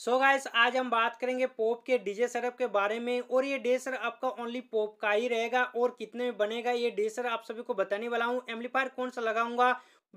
सो so guys आज हम बात करेंगे पोप के डीजे सेटअप के बारे में और ये डे सर आपका ओनली पोप का ही रहेगा और कितने में बनेगा ये डे सर आप सभी को बताने वाला हूँ एम्पलीफायर कौन सा लगाऊंगा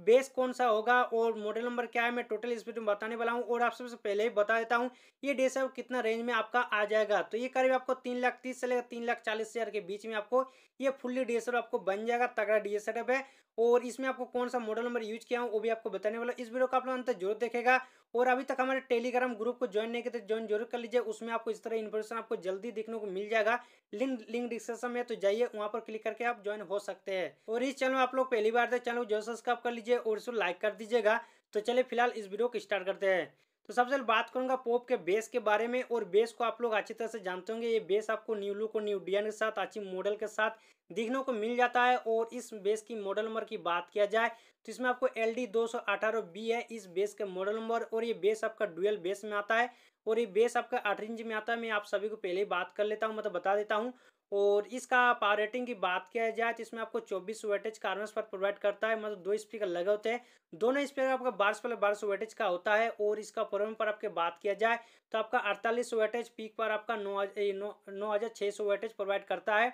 बेस कौन सा होगा और मॉडल नंबर क्या है मैं टोटल इस वीडियो में बताने वाला हूँ और आप सबसे पहले ही बता देता हूँ ये डे सर कितना रेंज में आपका आ जाएगा तो ये करीब आपको तीन लाख तीस से लेकर तीन लाख चालीस हज़ार के बीच में आपको ये फुल्ली सर आपको बन जाएगा तगड़ा डी सेटअप है और इसमें आपको कौन सा मॉडल नंबर यूज किया हूँ वो भी आपको बताने वाला इस वीडियो का आप लोग जरूर देखेगा और अभी तक हमारे टेलीग्राम ग्रुप को ज्वाइन नहीं करते ज्वाइन जरूर कर लीजिए उसमें आपको इस तरह इन्फॉर्मेशन आपको जल्दी देखने को मिल जाएगा लिंक लिंक डिस्क्रिप्शन में तो जाइए वहाँ पर क्लिक करके आप ज्वाइन हो सकते हैं और इस चैनल में आप लोग पहली बार थे चैनल को जरूर सब्सक्राइब कर लीजिए और इसको लाइक कर दीजिएगा तो चलिए फिलहाल इस वीडियो को स्टार्ट करते हैं तो सबसे पहले बात करूंगा पोप के बेस के बारे में और बेस को आप लोग अच्छी तरह से जानते होंगे ये बेस आपको न्यू लुक और न्यू डिजाइन के साथ अच्छी मॉडल के साथ दिखने को मिल जाता है और इस बेस की मॉडल नंबर की बात किया जाए तो इसमें आपको एल डी दो सौ अठारह बी है इस बेस के मॉडल नंबर और ये बेस आपका डुअल बेस में आता है और ये बेस आपका आठ इंच में आता है मैं आप सभी को पहले ही बात कर लेता हूँ मतलब बता देता हूँ और इसका पावर रेटिंग की बात किया जाए तो इसमें आपको 24 वेटेज कार्बन पर प्रोवाइड करता है मतलब दो स्पीकर लगे होते हैं दोनों स्पीकर आपका बारह सौ बारह सौ वेटेज का होता है और इसका प्रोम पर आपके बात किया जाए तो आपका अड़तालीस वेटेज पीक पर आपका नौ नौ, नौ हज़ार छः सौ वेटेज प्रोवाइड करता है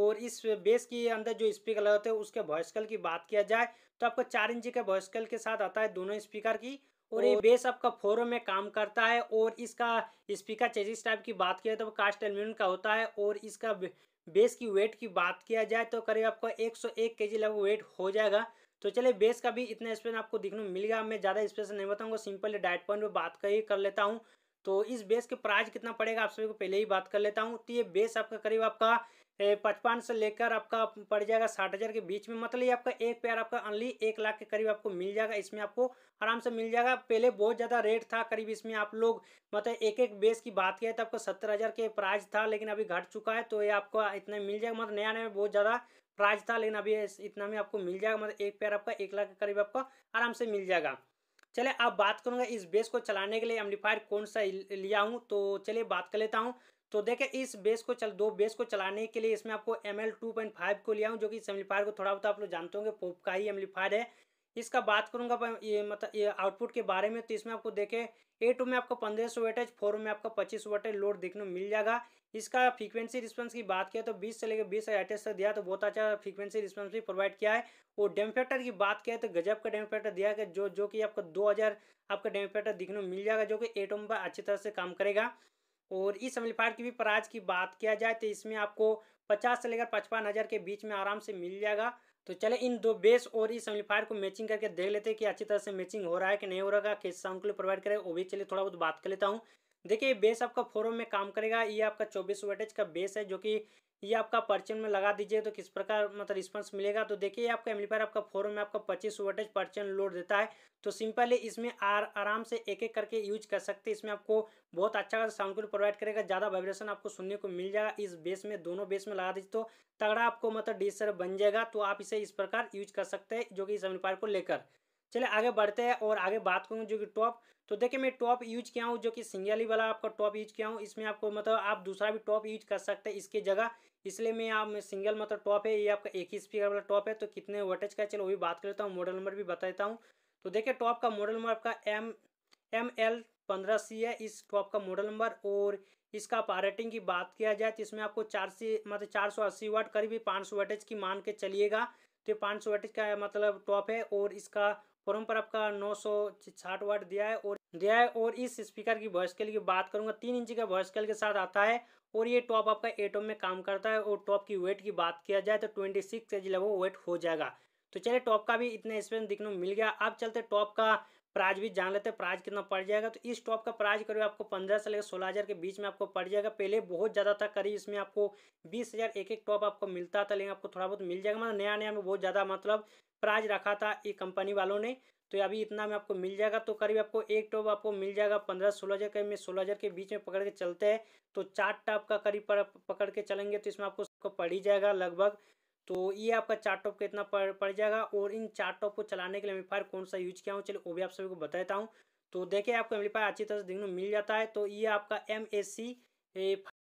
और इस बेस के अंदर जो स्पीकर लगे होते हैं उसके वॉइसकल की बात किया जाए तो आपको चार इंची के वॉइसकल के साथ आता है दोनों स्पीकर की और ये बेस आपका फोरो में काम करता है और इसका स्पीकर चेजिस टाइप की बात किया तो वो कास्ट एल्यूमिनियम का होता है और इसका बेस की वेट की बात किया जाए तो करीब आपको 101 सौ एक के जी लगभग वेट हो जाएगा तो चलिए बेस का भी इतना स्पेस आपको देखने मिल गया मैं ज़्यादा स्पेस नहीं बताऊँगा सिंपल डाइट पॉइंट पर बात कर ही कर लेता हूँ तो इस बेस के प्राइस कितना पड़ेगा आप सभी को पहले ही बात कर लेता हूँ तो ये बेस आपका करीब आपका पचपन से लेकर आपका पड़ जाएगा साठ हज़ार के बीच में मतलब ये आपका एक पेयर आपका अनली एक लाख के करीब आपको मिल जाएगा इसमें आपको आराम से मिल जाएगा पहले बहुत ज़्यादा रेट था करीब इसमें आप लोग मतलब एक एक बेस की बात किया तो आपको सत्तर हज़ार के प्राइस था लेकिन अभी घट चुका है तो ये आपको इतना मिल जाएगा मतलब नया नया बहुत ज़्यादा प्राइस था लेकिन अभी इतना में आपको मिल जाएगा मतलब एक पेयर आपका एक लाख के करीब आपको आराम से मिल जाएगा चले अब बात करूंगा इस बेस को चलाने के लिए एम्पलीफायर कौन सा लिया हूँ तो चलिए बात कर लेता हूँ तो देखें इस बेस को चल दो बेस को चलाने के लिए इसमें आपको M L two point five को लिया हूँ जो कि इस एम्पलीफायर को थोड़ा बहुत आप लोग जानते होंगे पोप का ही एम्पलीफायर है इसका बात करूंगा ये मतलब आउटपुट के बारे में तो इसमें आपको देखें ए टू में आपको पंद्रह सौ वेटेज फोर में आपका पच्चीस वेटेज लोड देखने को मिल जाएगा इसका फ्रीक्वेंसी रिस्पांस की बात किया तो 20 से लेकर बीस हज़ार तक दिया तो बहुत अच्छा फ्रीक्वेंसी रिस्पांस भी प्रोवाइड किया है और डेमफेक्टर की बात किया तो गजब का डेमफेक्टर दिया गया जो जो कि आपको हज़ार आपका डेमफेक्टर देखने को मिल जाएगा जो कि ए टू पर अच्छी तरह से काम करेगा और इस एम्पलीफायर की भी प्राइस की बात किया जाए तो इसमें आपको पचास से लेकर पचपन हज़ार के बीच में आराम से मिल जाएगा तो चले इन दो बेस और इस एम्पलीफायर को मैचिंग करके देख लेते हैं कि अच्छी तरह से मैचिंग हो रहा है कि नहीं हो रहा है किस साउंड के लिए प्रोवाइड करें वो भी चलिए थोड़ा बहुत बात कर लेता हूँ देखिए बेस आपका फोरम में काम करेगा ये आपका चौबीस वोल्टेज का बेस है जो कि ये आपका परचन में लगा दीजिए तो किस प्रकार मतलब रिस्पांस मिलेगा तो देखिए आपका एम्पलीफायर आपका फोरम में आपका 25 वोल्टेज परचन लोड देता है तो सिंपली इसमें आर आराम से एक एक करके यूज कर सकते हैं इसमें आपको बहुत अच्छा खासा साउंड क्वालिटी प्रोवाइड करेगा ज़्यादा वाइब्रेशन आपको सुनने को मिल जाएगा इस बेस में दोनों बेस में लगा दीजिए तो तगड़ा आपको मतलब डी बन जाएगा तो आप इसे इस प्रकार यूज कर सकते हैं जो कि इस एम्पलीफायर को लेकर चले आगे बढ़ते हैं और आगे बात करूँ जो कि टॉप तो देखिए मैं टॉप यूज किया हूँ जो कि सिंगल ही वाला आपका टॉप यूज किया हूँ इसमें आपको मतलब आप दूसरा भी टॉप यूज कर सकते हैं इसके जगह इसलिए मैं आप सिंगल मतलब टॉप है ये आपका एक ही स्पीकर वाला टॉप है तो कितने वोटेज का चलो वो भी बात कर लेता हूँ मॉडल नंबर भी बता देता हूँ तो देखिए टॉप का मॉडल नंबर आपका एम एम एल पंद्रह सी है इस टॉप का मॉडल नंबर और इसका पारेटिंग की बात किया जाए तो इसमें आपको चार सी मतलब चार सौ अस्सी वाट करीब पाँच सौ वाटेज की मान के चलिएगा तो पाँच सौ वाटेज का मतलब टॉप है और इसका फोरम पर आपका नौ सौ वाट दिया है और दिया है और इस स्पीकर की वॉइस स्केल की बात करूंगा तीन इंच का वॉइस स्केल के साथ आता है और ये टॉप आपका एटोम में काम करता है और टॉप की वेट की बात किया जाए तो ट्वेंटी सिक्स के लगभग वेट हो जाएगा तो चलिए टॉप का भी इतना स्पेस देखने को मिल गया अब चलते टॉप का प्राइज भी जान लेते हैं प्राइज कितना पड़ जाएगा तो इस टॉप का प्राइज करीब आपको पंद्रह से लेकर सोलह हज़ार के बीच में आपको पड़ जाएगा पहले बहुत ज़्यादा था करीब इसमें आपको बीस हज़ार एक एक टॉप आपको मिलता था लेकिन आपको थोड़ा बहुत मिल जाएगा मतलब नया नया में बहुत ज़्यादा मतलब प्राइज रखा था ये कंपनी वालों ने तो अभी इतना में आपको मिल जाएगा तो करीब आपको एक टॉप आपको मिल जाएगा पंद्रह सोलह हज़ार करीब में सोलह हज़ार के बीच में पकड़ के चलते हैं तो चार टॉप का करीब पकड़ के चलेंगे तो इसमें आपको पड़ ही जाएगा लगभग तो ये आपका चार टॉप कितना पड़ पड़ जाएगा और इन चार टॉप को चलाने के लिए एम्पलीफायर कौन सा यूज किया हूँ चलिए वो भी आप सभी को बता देता हूँ तो देखिए आपको एम्पलीफायर अच्छी तरह से देखने मिल जाता है तो ये आपका M S C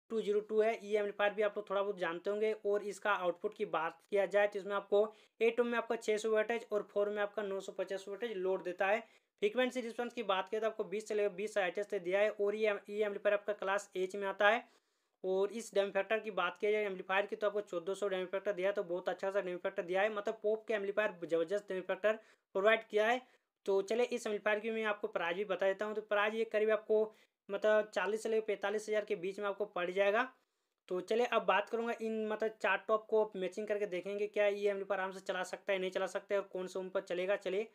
two zero two है ये एम्पलीफायर भी आप लोग थोड़ा बहुत जानते होंगे और इसका आउटपुट की बात किया जाए तो इसमें आपको एट ओम में आपका छः सौ वोल्टेज और फोर में आपका नौ सौ पचास वेटेज लोड देता है फ्रीक्वेंसी रिस्पॉन्स की बात करें तो आपको बीस से लेकर बीस आई दिया है और ये ये एम्पलीफायर आपका क्लास एच में आता है और इस डेम फैक्टर की बात किया जाए एम्पलीफायर की तो आपको चौदह सौ डैम फैक्टर दिया है तो बहुत अच्छा सा डैम फैक्टर दिया है मतलब पोप के एम्पलीफायर जबरदस्त डेम फैक्टर प्रोवाइड किया है तो चले इस एम्पलीफायर की मैं आपको प्राइज भी बता देता हूँ तो प्राइज ये करीब आपको मतलब चालीस से लेकर पैंतालीस हज़ार के बीच में आपको पड़ जाएगा तो चले अब बात करूंगा इन मतलब चार टॉप को मैचिंग करके देखेंगे क्या ये एम्पलीफायर आराम से चला सकता है नहीं चला सकता है और कौन से उन पर चलेगा चले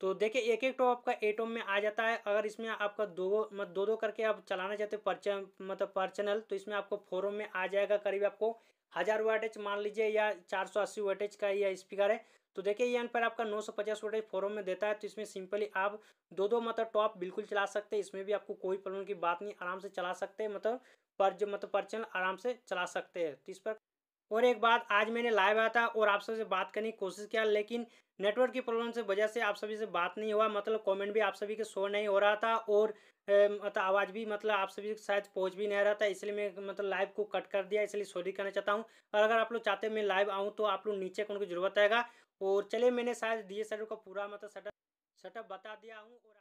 तो देखिए एक एक टॉप आपका एटम में आ जाता है अगर इसमें आपका दो मत दो दो करके आप चलाना चाहते हो पर्चन मतलब पर्सनल तो इसमें आपको फोरम में आ जाएगा करीब आपको हज़ार वाटेज मान लीजिए या चार सौ अस्सी वाटेज का यह स्पीकर है तो देखिए ये पर आपका नौ सौ पचास वोल्टेज फोरम में देता है तो इसमें सिंपली आप दो दो मतलब टॉप बिल्कुल चला सकते हैं इसमें भी आपको कोई प्रॉब्लम की बात नहीं आराम से चला सकते हैं मतलब पर जो मतलब पर्चनल आराम से चला सकते हैं तो इस पर और एक बात आज मैंने लाइव आया था और आप सबसे बात करने की कोशिश किया लेकिन नेटवर्क की प्रॉब्लम से वजह से आप सभी से बात नहीं हुआ मतलब कमेंट भी आप सभी के शो नहीं हो रहा था और मतलब आवाज़ भी मतलब आप सभी शायद पहुंच भी नहीं रहा था इसलिए मैं मतलब लाइव को कट कर दिया इसलिए सॉरी करना चाहता हूँ और अगर आप लोग चाहते हैं मैं लाइव आऊँ तो आप लोग नीचे कौन की जरूरत आएगा और चलिए मैंने शायद डी का पूरा मतलब सेटअप सेटअप बता दिया हूँ और